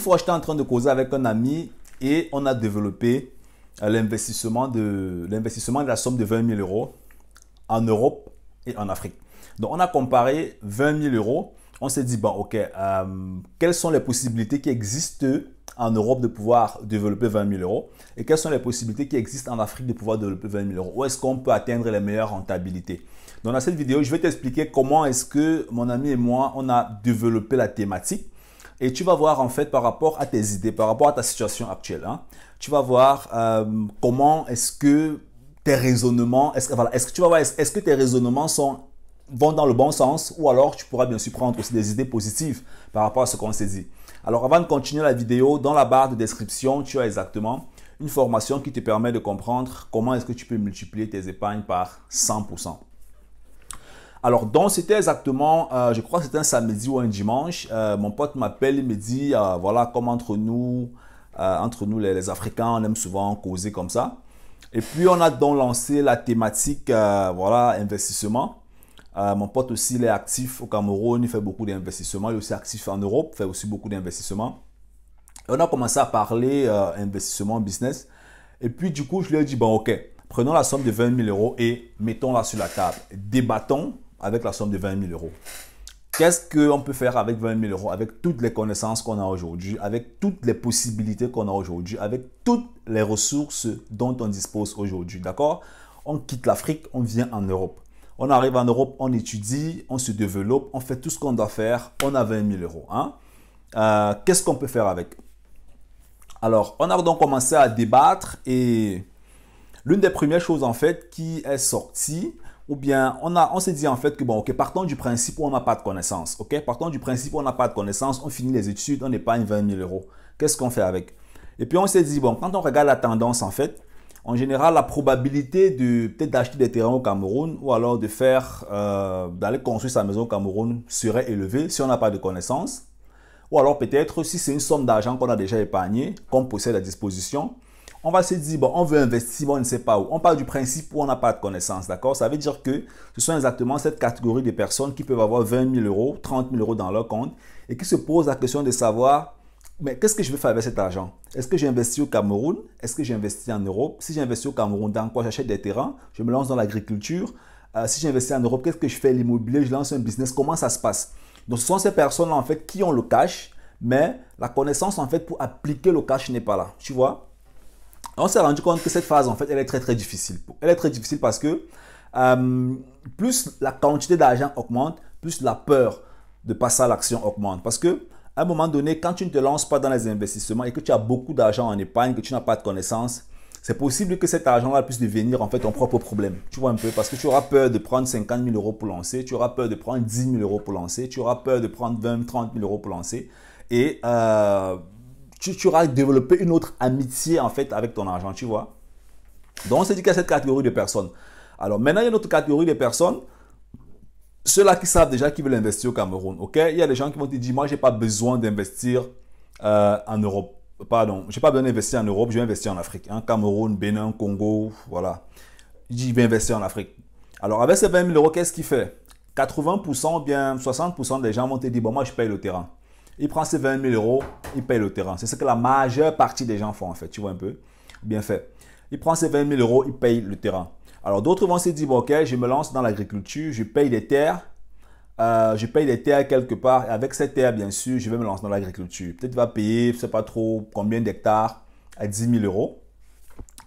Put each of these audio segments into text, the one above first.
fois, j'étais en train de causer avec un ami et on a développé euh, l'investissement de, l'investissement de la somme de 20 000 euros en Europe et en Afrique. Donc, on a comparé 20 000 euros. On s'est dit, bon, OK, euh, quelles sont les possibilités qui existent en Europe de pouvoir développer 20 000 euros et quelles sont les possibilités qui existent en Afrique de pouvoir développer 20 000 euros Où est-ce qu'on peut atteindre les meilleures rentabilités Donc, dans cette vidéo, je vais t'expliquer comment est-ce que mon ami et moi, on a développé la thématique et tu vas voir en fait par rapport à tes idées, par rapport à ta situation actuelle, hein, tu vas voir euh, comment est-ce que tes raisonnements, est-ce que tu vas voir, est-ce que tes raisonnements sont vont dans le bon sens ou alors tu pourras bien sûr prendre aussi des idées positives par rapport à ce qu'on s'est dit. Alors avant de continuer la vidéo, dans la barre de description, tu as exactement une formation qui te permet de comprendre comment est-ce que tu peux multiplier tes épargnes par 100%. Alors, donc, c'était exactement, euh, je crois que c'était un samedi ou un dimanche. Euh, mon pote m'appelle, il me dit, euh, voilà, comme entre nous, entre nous les, Africains, on aime souvent causer comme ça. Et puis, on a donc lancé la thématique, voilà, investissement. mon pote aussi, il est actif au Cameroun, il fait beaucoup d'investissements. Il est aussi actif en Europe, fait aussi beaucoup d'investissements. On a commencé à parler investissement, business. Et puis, du coup, je lui ai dit, bon, ok, prenons la somme de 20 000 euros et mettons-la sur la table. Débattons, avec la somme de 20 000 euros. Qu'est-ce qu'on peut faire avec 20 000 euros, avec toutes les connaissances qu'on a aujourd'hui, avec toutes les possibilités qu'on a aujourd'hui, avec toutes les ressources dont on dispose aujourd'hui, d'accord On quitte l'Afrique, on vient en Europe. On arrive en Europe, on étudie, on se développe, on fait tout ce qu'on doit faire, on a 20 000 euros. Hein? Euh, qu'est-ce qu'on peut faire avec Alors, on a donc commencé à débattre et l'une des premières choses en fait qui est sortie, ou bien on, a, on s'est dit en fait que bon, ok, partons du principe où on n'a pas de connaissances, ok, partons du principe où on n'a pas de connaissances, on finit les études, on épargne 20 000 euros. Qu'est-ce qu'on fait avec Et puis on s'est dit, bon, quand on regarde la tendance en fait, en général, la probabilité de peut-être d'acheter des terrains au Cameroun ou alors de faire euh, d'aller construire sa maison au Cameroun serait élevée si on n'a pas de connaissances. Ou alors peut-être si c'est une somme d'argent qu'on a déjà épargnée, qu'on possède à disposition, on va se dire, bon, on veut investir, on ne sait pas où. On parle du principe où on n'a pas de connaissance d'accord Ça veut dire que ce sont exactement cette catégorie de personnes qui peuvent avoir 20 000 euros, 30 000 euros dans leur compte et qui se posent la question de savoir, mais qu'est-ce que je vais faire avec cet argent Est-ce que j'investis au Cameroun Est-ce que j'investis en Europe Si j'investis au Cameroun, dans quoi j'achète des terrains Je me lance dans l'agriculture. Euh, si j'investis en Europe, qu'est-ce que je fais L'immobilier, je lance un business. Comment ça se passe Donc, ce sont ces personnes-là, en fait, qui ont le cash, mais la connaissance, en fait, pour appliquer le cash n'est pas là. Tu vois on s'est rendu compte que cette phase, en fait, elle est très, très difficile. Elle est très difficile parce que euh, plus la quantité d'argent augmente, plus la peur de passer à l'action augmente. Parce que à un moment donné, quand tu ne te lances pas dans les investissements et que tu as beaucoup d'argent en épargne, que tu n'as pas de connaissances, c'est possible que cet argent-là puisse devenir en fait ton propre problème. Tu vois un peu, parce que tu auras peur de prendre 50 000 euros pour lancer, tu auras peur de prendre 10 000 euros pour lancer, tu auras peur de prendre 20 30 000 euros pour lancer. Et euh, tu, auras développé une autre amitié en fait avec ton argent, tu vois. Donc on s'est dit qu'il y a cette catégorie de personnes. Alors maintenant, il y a une autre catégorie de personnes, ceux-là qui savent déjà qu'ils veulent investir au Cameroun, ok Il y a des gens qui vont te dire, moi, je n'ai pas besoin d'investir euh, en Europe. Pardon, je n'ai pas besoin d'investir en Europe, je vais investir en Afrique. Hein? Cameroun, Bénin, Congo, voilà. Je vais investir en Afrique. Alors avec ces 20 000 euros, qu'est-ce qu'il fait 80% ou bien 60% des gens vont te dire, bon, moi, je paye le terrain il prend ses 20 000 euros, il paye le terrain. C'est ce que la majeure partie des gens font en fait, tu vois un peu. Bien fait. Il prend ses 20 000 euros, il paye le terrain. Alors d'autres vont se dire, ok, je me lance dans l'agriculture, je paye des terres, euh, je paye des terres quelque part, avec ces terres, bien sûr, je vais me lancer dans l'agriculture. Peut-être qu'il va payer, je ne sais pas trop combien d'hectares, à 10 000 euros.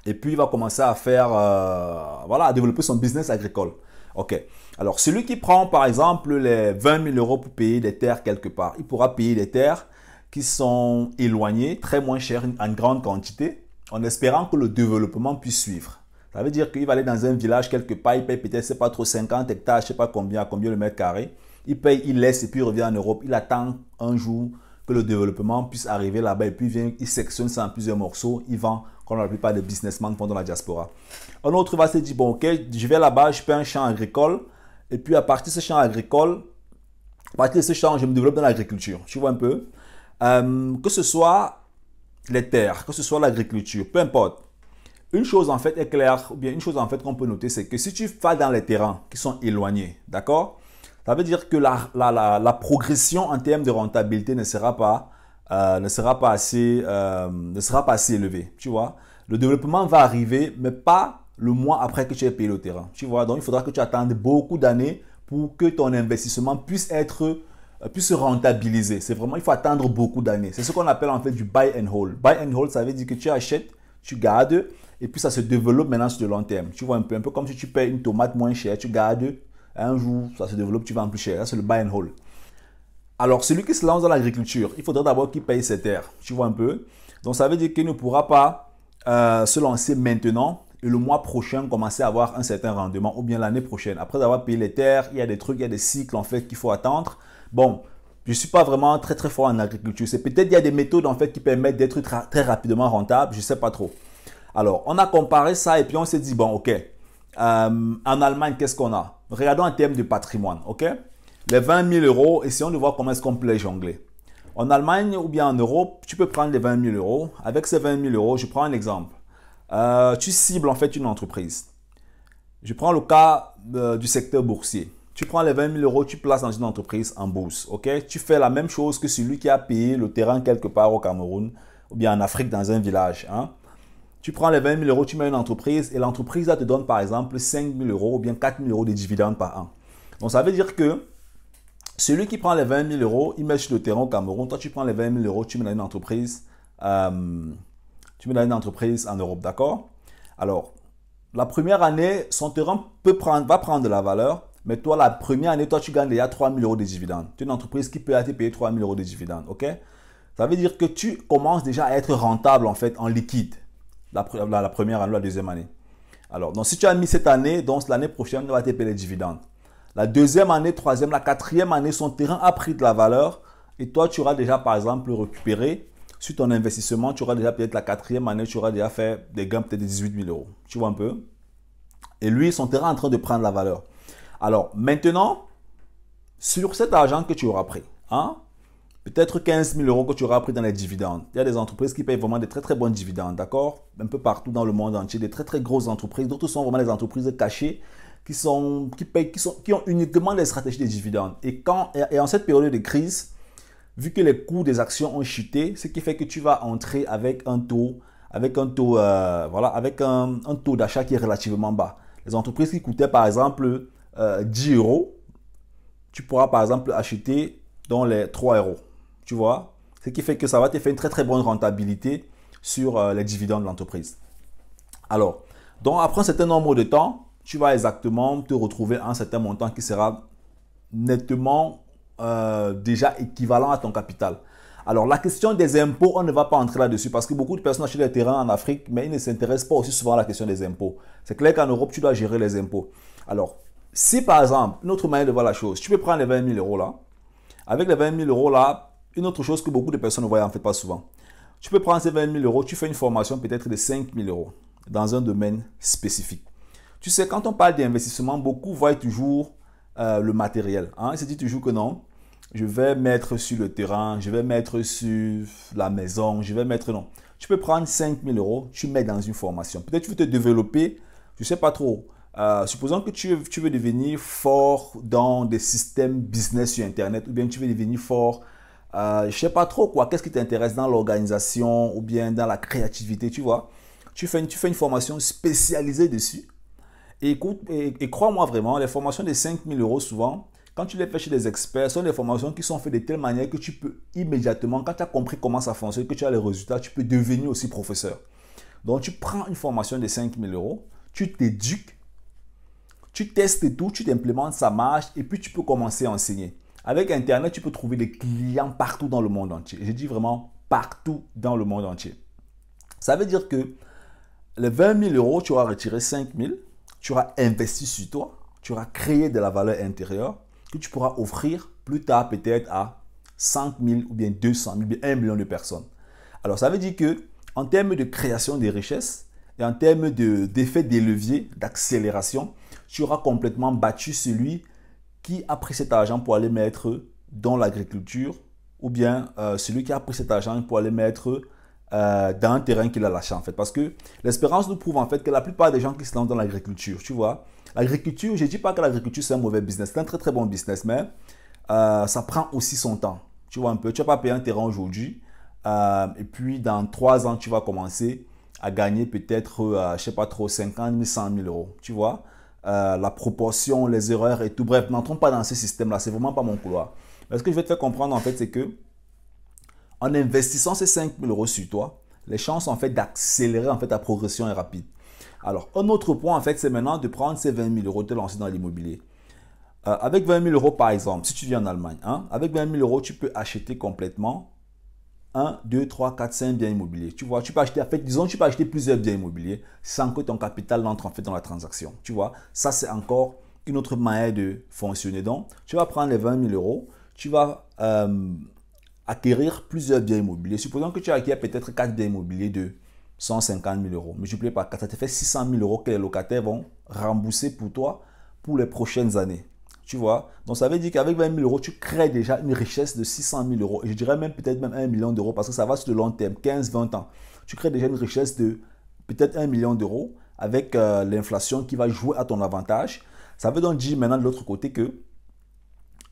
Et puis il va commencer à faire, euh, voilà, à développer son business agricole. OK. Alors, celui qui prend, par exemple, les 20 000 euros pour payer des terres quelque part, il pourra payer des terres qui sont éloignées, très moins chères, en grande quantité, en espérant que le développement puisse suivre. Ça veut dire qu'il va aller dans un village quelque part, il paye peut-être, c'est pas trop, 50 hectares, je sais pas combien, combien le mètre carré. Il paye, il laisse et puis il revient en Europe. Il attend un jour que le développement puisse arriver là-bas et puis il vient, il sectionne ça en plusieurs morceaux, il vend comme la plupart des businessmen font dans la diaspora. Un autre va se dire, bon, ok, je vais là-bas, je fais un champ agricole, et puis à partir de ce champ agricole, à partir de ce champ, je me développe dans l'agriculture. Tu vois un peu euh, Que ce soit les terres, que ce soit l'agriculture, peu importe. Une chose en fait est claire, ou bien une chose en fait qu'on peut noter, c'est que si tu vas dans les terrains qui sont éloignés, d'accord Ça veut dire que la progression en termes de rentabilité ne sera pas euh, ne, sera pas assez, euh, ne sera pas assez élevé. Tu vois, le développement va arriver, mais pas le mois après que tu aies payé le terrain. Tu vois, donc il faudra que tu attendes beaucoup d'années pour que ton investissement puisse être euh, puisse se rentabiliser. C'est vraiment, il faut attendre beaucoup d'années. C'est ce qu'on appelle en fait du buy and hold. Buy and hold, ça veut dire que tu achètes, tu gardes, et puis ça se développe maintenant sur le long terme. Tu vois, un peu, un peu comme si tu payes une tomate moins chère, tu gardes, un jour, ça se développe, tu vends plus cher. c'est le buy and hold. Alors, celui qui se lance dans l'agriculture, il faudrait d'abord qu'il paye ses terres. Tu vois un peu Donc, ça veut dire qu'il ne pourra pas euh, se lancer maintenant et le mois prochain commencer à avoir un certain rendement ou bien l'année prochaine. Après avoir payé les terres, il y a des trucs, il y a des cycles en fait qu'il faut attendre. Bon, je ne suis pas vraiment très très fort en agriculture. C'est peut-être qu'il y a des méthodes en fait qui permettent d'être très rapidement rentable, je ne sais pas trop. Alors, on a comparé ça et puis on s'est dit, bon, ok, euh, en Allemagne, qu'est-ce qu'on a Regardons un thème de patrimoine, ok les 20 000 euros, essayons de voir comment est-ce qu'on peut les jongler. En Allemagne ou bien en Europe, tu peux prendre les 20 000 euros. Avec ces 20 000 euros, je prends un exemple. Euh, tu cibles en fait une entreprise. Je prends le cas euh, du secteur boursier. Tu prends les 20 000 euros, tu places dans une entreprise en bourse. ok Tu fais la même chose que celui qui a payé le terrain quelque part au Cameroun ou bien en Afrique dans un village. Hein? Tu prends les 20 000 euros, tu mets une entreprise et l'entreprise te donne par exemple 5 000 euros ou bien 4 000 euros de dividendes par an. Donc ça veut dire que celui qui prend les 20 000 euros, il met sur le terrain au Cameroun. Toi, tu prends les 20 000 euros, tu mets dans une entreprise, euh, tu mets dans une entreprise en Europe, d'accord Alors, la première année, son terrain peut prendre, va prendre de la valeur, mais toi, la première année, toi, tu gagnes déjà 3 000 euros de dividendes. Tu es une entreprise qui peut te payer 3 000 euros de dividendes, ok Ça veut dire que tu commences déjà à être rentable, en fait, en liquide, la, première année, la deuxième année. Alors, donc, si tu as mis cette année, donc l'année prochaine, on va te payer les dividendes. La deuxième année, troisième, la quatrième année, son terrain a pris de la valeur et toi, tu auras déjà, par exemple, récupéré sur ton investissement, tu auras déjà peut-être la quatrième année, tu auras déjà fait des gains peut-être de 18 000 euros. Tu vois un peu Et lui, son terrain est en train de prendre la valeur. Alors maintenant, sur cet argent que tu auras pris, hein, peut-être 15 000 euros que tu auras pris dans les dividendes. Il y a des entreprises qui payent vraiment des très très bons dividendes, d'accord Un peu partout dans le monde entier, des très très grosses entreprises. D'autres sont vraiment des entreprises cachées qui, sont, qui, payent, qui, sont, qui ont uniquement des stratégies de dividendes. Et, quand, et en cette période de crise, vu que les coûts des actions ont chuté, ce qui fait que tu vas entrer avec un taux, avec un taux, euh, voilà, avec un, un taux d'achat qui est relativement bas. Les entreprises qui coûtaient par exemple 10 euh, euros, tu pourras par exemple acheter dans les 3 euros. Tu vois Ce qui fait que ça va te faire une très très bonne rentabilité sur euh, les dividendes de l'entreprise. Alors, donc après un certain nombre de temps, tu vas exactement te retrouver à un certain montant qui sera nettement euh, déjà équivalent à ton capital. Alors, la question des impôts, on ne va pas entrer là-dessus parce que beaucoup de personnes achètent des terrains en Afrique, mais ils ne s'intéressent pas aussi souvent à la question des impôts. C'est clair qu'en Europe, tu dois gérer les impôts. Alors, si par exemple, une autre manière de voir la chose, tu peux prendre les 20 000 euros là. Avec les 20 000 euros là, une autre chose que beaucoup de personnes ne voient en fait pas souvent. Tu peux prendre ces 20 000 euros, tu fais une formation peut-être de 5 000 euros dans un domaine spécifique. Tu sais, quand on parle d'investissement, beaucoup voient toujours euh, le matériel. Hein. Ils se disent toujours que non, je vais mettre sur le terrain, je vais mettre sur la maison, je vais mettre... Non. Tu peux prendre 5000 euros, tu mets dans une formation. Peut-être tu veux te développer, je ne sais pas trop. Euh, supposons que tu, veux devenir fort dans des systèmes business sur Internet, ou bien tu veux devenir fort, euh, je ne sais pas trop quoi, qu'est-ce qui t'intéresse dans l'organisation, ou bien dans la créativité, tu vois. tu fais une formation spécialisée dessus écoute, et, crois-moi vraiment, les formations de 5000 euros, souvent, quand tu les fais chez des experts, ce sont des formations qui sont faites de telle manière que tu peux immédiatement, quand tu as compris comment ça fonctionne, que tu as les résultats, tu peux devenir aussi professeur. Donc, tu prends une formation de 5000 euros, tu t'éduques, tu testes tout, tu t'implémentes, ça marche, et puis tu peux commencer à enseigner. Avec Internet, tu peux trouver des clients partout dans le monde entier. Je dis vraiment partout dans le monde entier. Ça veut dire que les 20 000 euros, tu vas retirer 5 000 tu auras investi sur toi, tu auras créé de la valeur intérieure que tu pourras offrir plus tard peut-être à 5 000 ou bien 200 000, 1 million de personnes. Alors ça veut dire que en termes de création des richesses et en termes d'effet des leviers, d'accélération, tu auras complètement battu celui qui a pris cet argent pour aller mettre dans l'agriculture ou bien euh, celui qui a pris cet argent pour aller mettre euh, dans un terrain qu'il a lâché en fait. Parce que l'espérance nous prouve en fait que la plupart des gens qui se lancent dans l'agriculture, tu vois, l'agriculture, je ne dis pas que l'agriculture c'est un mauvais business, c'est un très très bon business, mais euh, ça prend aussi son temps. Tu vois un peu, tu vas pas payer un terrain aujourd'hui euh, et puis dans trois ans tu vas commencer à gagner peut-être, je sais pas trop, 50 000, 100 000 euros, tu vois. la proportion, les erreurs et tout. Bref, n'entrons pas dans ce système-là, c'est vraiment pas mon couloir. Mais ce que je vais te faire comprendre en fait, c'est que en investissant ces 5 000 euros sur toi, les chances en fait d'accélérer en fait ta progression est rapide. Alors, un autre point en fait, c'est maintenant de prendre ces 20 000 euros, te lancer dans l'immobilier. Euh, avec 20 000 euros par exemple, si tu viens en Allemagne, hein, avec 20 000 euros, tu peux acheter complètement 1, 2, 3, 4, 5 biens immobiliers. Tu vois, tu peux acheter, en fait, disons, tu peux acheter plusieurs biens immobiliers sans que ton capital n'entre en fait dans la transaction. Tu vois, ça c'est encore une autre manière de fonctionner. Donc, tu vas prendre les 20 000 euros, tu vas euh, acquérir plusieurs biens immobiliers. Supposons que tu acquiers peut-être 4 biens immobiliers de 150 000 euros. Multiplié par 4, ça te fait 600 000 euros que les locataires vont rembourser pour toi pour les prochaines années. Tu vois Donc ça veut dire qu'avec 20 000 euros, tu crées déjà une richesse de 600 000 euros. je dirais même peut-être même 1 million d'euros parce que ça va sur le long terme, 15-20 ans. Tu crées déjà une richesse de peut-être 1 million d'euros avec euh, l'inflation qui va jouer à ton avantage. Ça veut donc dire maintenant de l'autre côté que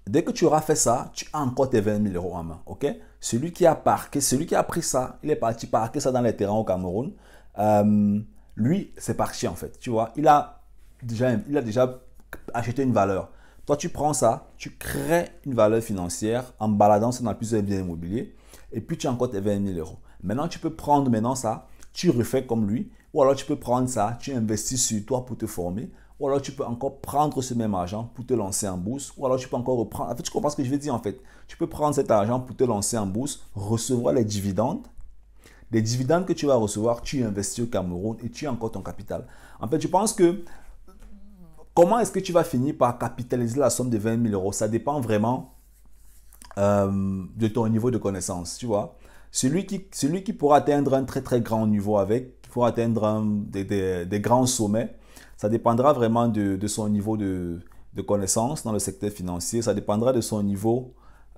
Dès que tu auras fait ça, tu as encore tes 20 000 euros en main. ok Celui qui a parqué, celui qui a pris ça, il est parti parquer ça dans les terrains au Cameroun. Euh, lui, c'est parti en fait. Tu vois, il a, déjà, il a déjà acheté une valeur. Toi, tu prends ça, tu crées une valeur financière en baladant ça dans plusieurs biens immobiliers et puis tu as encore tes 20 000 euros. Maintenant, tu peux prendre maintenant ça, tu refais comme lui ou alors tu peux prendre ça, tu investis sur toi pour te former ou alors tu peux encore prendre ce même argent pour te lancer en bourse, ou alors tu peux encore reprendre. En fait, tu comprends ce que je veux dire en fait. Tu peux prendre cet argent pour te lancer en bourse, recevoir les dividendes. Les dividendes que tu vas recevoir, tu investis au Cameroun et tu as encore ton capital. En fait, je pense que comment est-ce que tu vas finir par capitaliser la somme de 20 000 euros Ça dépend vraiment euh, de ton niveau de connaissance, tu vois. Celui qui, celui qui pourra atteindre un très très grand niveau avec, qui pourra atteindre des, des grands sommets, ça dépendra vraiment de, son niveau de, connaissance dans le secteur financier. Ça dépendra de son niveau,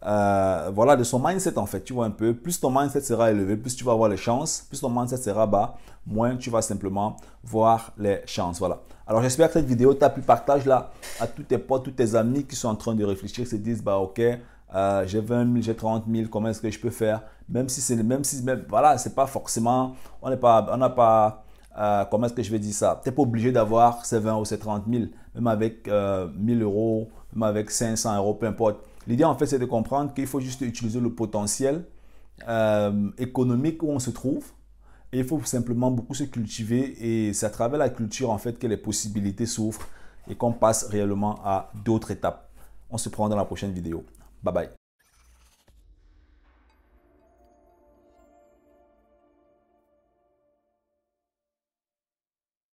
euh, voilà, de son mindset en fait. Tu vois un peu, plus ton mindset sera élevé, plus tu vas avoir les chances. Plus ton mindset sera bas, moins tu vas simplement voir les chances. Voilà. Alors j'espère que cette vidéo t'a plu. Partage-la à tous tes potes, tous tes amis qui sont en train de réfléchir, se disent, bah ok. Euh, j'ai 20 000, j'ai 30 000, comment est-ce que je peux faire Même si c'est, même si, même, voilà, c'est pas forcément, on n'est pas, on n'a pas euh, comment est-ce que je vais dire ça Tu n'es pas obligé d'avoir ces 20 ou ces 30 000, même avec 1 euh, 000 euros, même avec 500 euros, peu importe. L'idée, en fait, c'est de comprendre qu'il faut juste utiliser le potentiel euh, économique où on se trouve. Et il faut simplement beaucoup se cultiver et c'est à travers la culture, en fait, que les possibilités s'ouvrent et qu'on passe réellement à d'autres étapes. On se prend dans la prochaine vidéo. Bye bye.